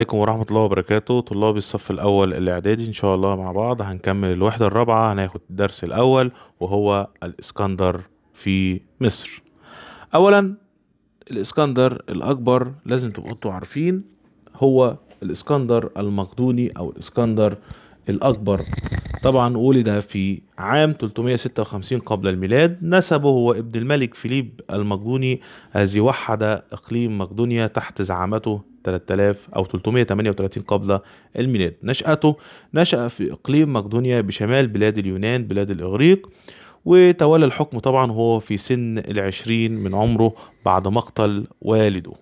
عليكم ورحمة الله وبركاته طلاب الصف الأول الإعدادي إن شاء الله مع بعض هنكمل الوحدة الرابعة هناخد الدرس الأول وهو الإسكندر في مصر أولا الإسكندر الأكبر لازم تبقوا انتوا عارفين هو الإسكندر المقدوني أو الإسكندر الأكبر طبعا ولد في عام 356 قبل الميلاد نسبه هو ابن الملك فيليب المقدوني الذي وحد إقليم مقدونيا تحت زعامته 3000 أو 338 قبل الميلاد نشأته نشأ في إقليم مقدونيا بشمال بلاد اليونان بلاد الإغريق وتولى الحكم طبعا هو في سن العشرين من عمره بعد مقتل والده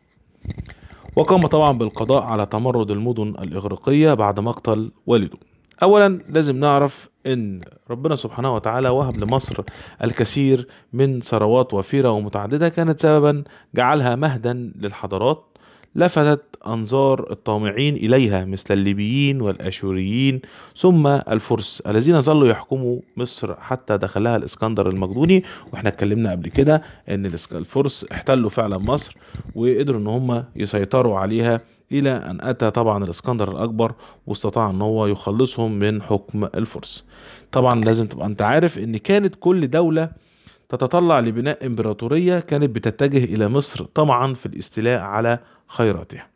وقام طبعا بالقضاء على تمرد المدن الإغريقية بعد مقتل والده أولا لازم نعرف أن ربنا سبحانه وتعالى وهب لمصر الكثير من ثروات وفيرة ومتعددة كانت سببا جعلها مهدا للحضارات لفتت أنظار الطامعين إليها مثل الليبيين والأشوريين ثم الفرس الذين ظلوا يحكموا مصر حتى دخلها الإسكندر المقدوني وإحنا اتكلمنا قبل كده إن الفرس احتلوا فعلا مصر وقدروا إن هم يسيطروا عليها إلى أن أتى طبعا الإسكندر الأكبر واستطاع إن هو يخلصهم من حكم الفرس طبعا لازم تبقى أنت عارف إن كانت كل دولة تتطلع لبناء إمبراطورية كانت بتتجه إلى مصر طمعا في الاستيلاء على خيراتها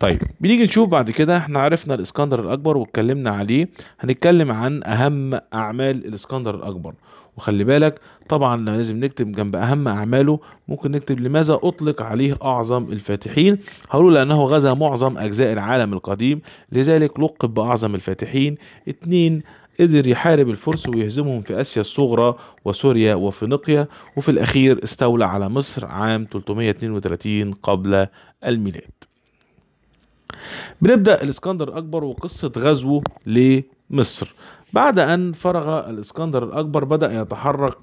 طيب بنيجي نشوف بعد كده احنا عرفنا الاسكندر الاكبر واتكلمنا عليه هنتكلم عن اهم اعمال الاسكندر الاكبر وخلي بالك طبعا لازم نكتب جنب اهم اعماله ممكن نكتب لماذا اطلق عليه اعظم الفاتحين هقول لانه غزا معظم اجزاء العالم القديم لذلك لقب باعظم الفاتحين اتنين قدر يحارب الفرس ويهزمهم في آسيا الصغرى وسوريا وفينيقيا وفي الأخير استولى على مصر عام 332 قبل الميلاد بنبدأ الإسكندر الأكبر وقصة غزوه لمصر بعد أن فرغ الإسكندر الأكبر بدأ يتحرك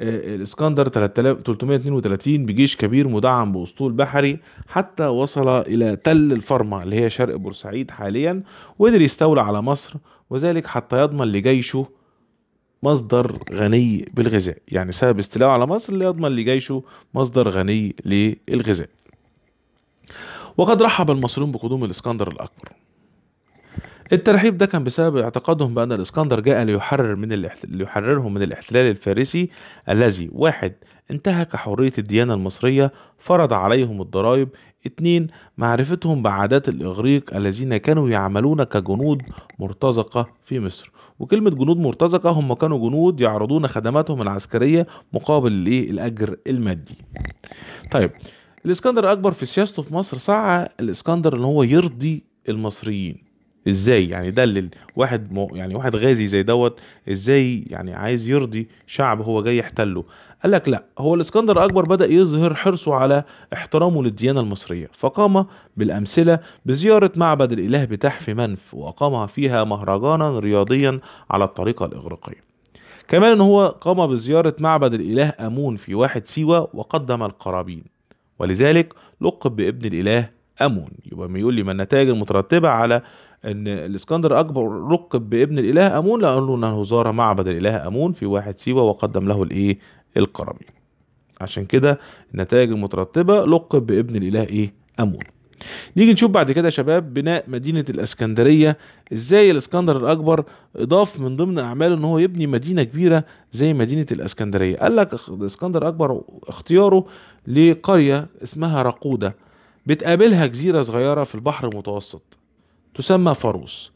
آه، الإسكندر 332 بجيش كبير مدعم بأسطول بحري حتى وصل إلى تل الفرمة اللي هي شرق بورسعيد حاليا وقدر يستولى على مصر وذلك حتى يضمن لجيشه مصدر غني بالغذاء يعني سبب استيلاءه على مصر ليضمن لجيشه مصدر غني للغذاء وقد رحب المصريون بقدوم الاسكندر الاكبر الترحيب ده كان بسبب اعتقادهم بأن الإسكندر جاء ليحرر من ليحررهم من الاحتلال الفارسي الذي واحد انتهك حرية الديانة المصرية فرض عليهم الضرائب اتنين معرفتهم بعادات الإغريق الذين كانوا يعملون كجنود مرتزقة في مصر وكلمة جنود مرتزقة هم كانوا جنود يعرضون خدماتهم العسكرية مقابل الإيه الأجر المادي طيب الإسكندر الأكبر في سياسته في مصر سعى الإسكندر إن هو يرضي المصريين ازاي يعني ده واحد يعني واحد غازي زي دوت ازاي يعني عايز يرضي شعب هو جاي يحتله قال لك لا هو الاسكندر الاكبر بدا يظهر حرصه على احترامه للديانه المصريه فقام بالامثله بزياره معبد الاله بتاح في منف واقام فيها مهرجانا رياضيا على الطريقه الاغريقيه كمان ان هو قام بزياره معبد الاله امون في واحد سيوه وقدم القرابين ولذلك لقب بابن الاله امون يبقى يقول لي ما النتائج المترتبه على ان الاسكندر اكبر لقب بابن الاله امون لانه انه زار معبد الاله امون في واحد سيوه وقدم له الايه الكرمي عشان كده النتائج المترتبة لقب بابن الإله إيه أمون نيجي نشوف بعد كده شباب بناء مدينة الاسكندرية ازاي الاسكندر الاكبر اضاف من ضمن اعماله ان هو يبني مدينة كبيرة زي مدينة الاسكندرية قال لك الاسكندر الاكبر اختياره لقرية اسمها رقودة بتقابلها جزيرة صغيرة في البحر المتوسط تسمى فاروس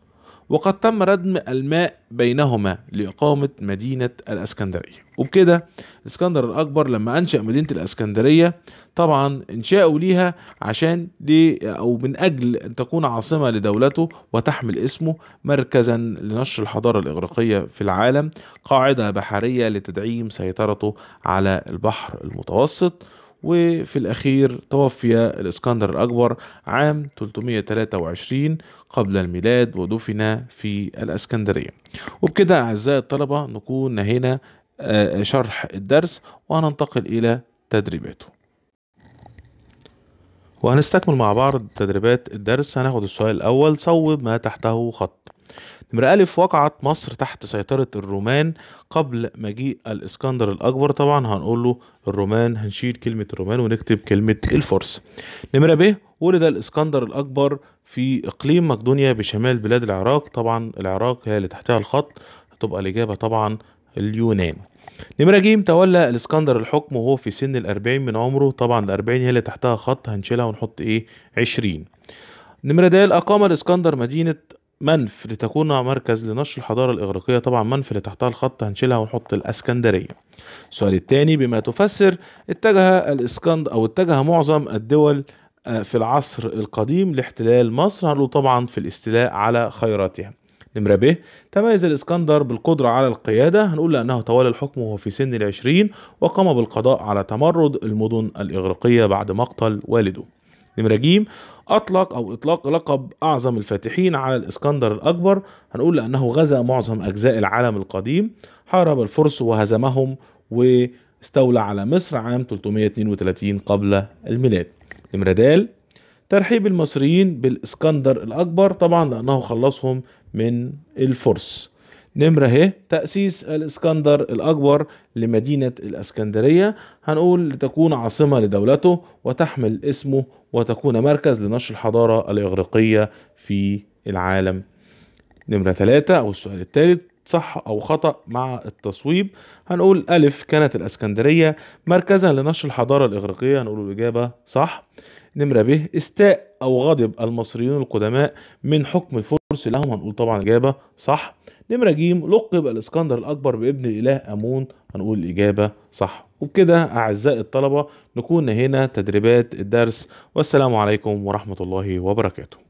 وقد تم ردم الماء بينهما لإقامة مدينة الأسكندرية وبكده الإسكندر الأكبر لما أنشأ مدينة الأسكندرية طبعا إنشاؤه ليها عشان دي أو من أجل أن تكون عاصمة لدولته وتحمل اسمه مركزا لنشر الحضارة الإغريقية في العالم قاعدة بحرية لتدعيم سيطرته على البحر المتوسط وفي الأخير توفي الإسكندر الأكبر عام 323 قبل الميلاد ودفن في الإسكندرية وبكده أعزائي الطلبة نكون نهينا آه، شرح الدرس وهننتقل إلى تدريباته وهنستكمل مع بعض تدريبات الدرس هناخد السؤال الأول صوب ما تحته خط نمرة ألف وقعت مصر تحت سيطرة الرومان قبل مجيء الإسكندر الأكبر طبعا هنقول له الرومان هنشيل كلمة الرومان ونكتب كلمة الفرس نمرة ب ولد الإسكندر الأكبر في إقليم مقدونيا بشمال بلاد العراق طبعا العراق هي اللي تحتها الخط هتبقى الإجابة طبعا اليونان نمرة ج تولى الإسكندر الحكم وهو في سن الأربعين من عمره طبعا الأربعين هي اللي تحتها خط هنشيلها ونحط إيه عشرين نمرة د أقام الإسكندر مدينة منف لتكون مركز لنشر الحضارة الإغريقية طبعا منف اللي تحتها الخط هنشيلها ونحط الأسكندرية السؤال الثاني بما تفسر اتجه الإسكند أو اتجه معظم الدول آه، في العصر القديم لاحتلال مصر هنقول طبعا في الاستيلاء على خيراتها نمرة ب تميز الإسكندر بالقدرة على القيادة هنقول لأنه تولى الحكم وهو في سن العشرين وقام بالقضاء على تمرد المدن الإغريقية بعد مقتل والده نمرة ج أطلق أو إطلاق لقب أعظم الفاتحين على الإسكندر الأكبر هنقول لأنه غزا معظم أجزاء العالم القديم حارب الفرس وهزمهم واستولى على مصر عام 332 قبل الميلاد نمرة د ترحيب المصريين بالإسكندر الأكبر طبعا لأنه خلصهم من الفرس نمرة ه تأسيس الإسكندر الأكبر لمدينة الإسكندرية هنقول لتكون عاصمة لدولته وتحمل اسمه وتكون مركز لنشر الحضارة الإغريقية في العالم نمرة ثلاثة أو السؤال الثالث صح أو خطأ مع التصويب هنقول ألف كانت الأسكندرية مركزا لنشر الحضارة الإغريقية هنقول الإجابة صح نمرة ب استاء أو غضب المصريون القدماء من حكم الفرس لهم هنقول طبعا إجابة صح نمرة ج لقب الإسكندر الأكبر بابن الإله أمون هنقول الإجابة صح وبكده أعزائي الطلبة نكون هنا تدريبات الدرس والسلام عليكم ورحمة الله وبركاته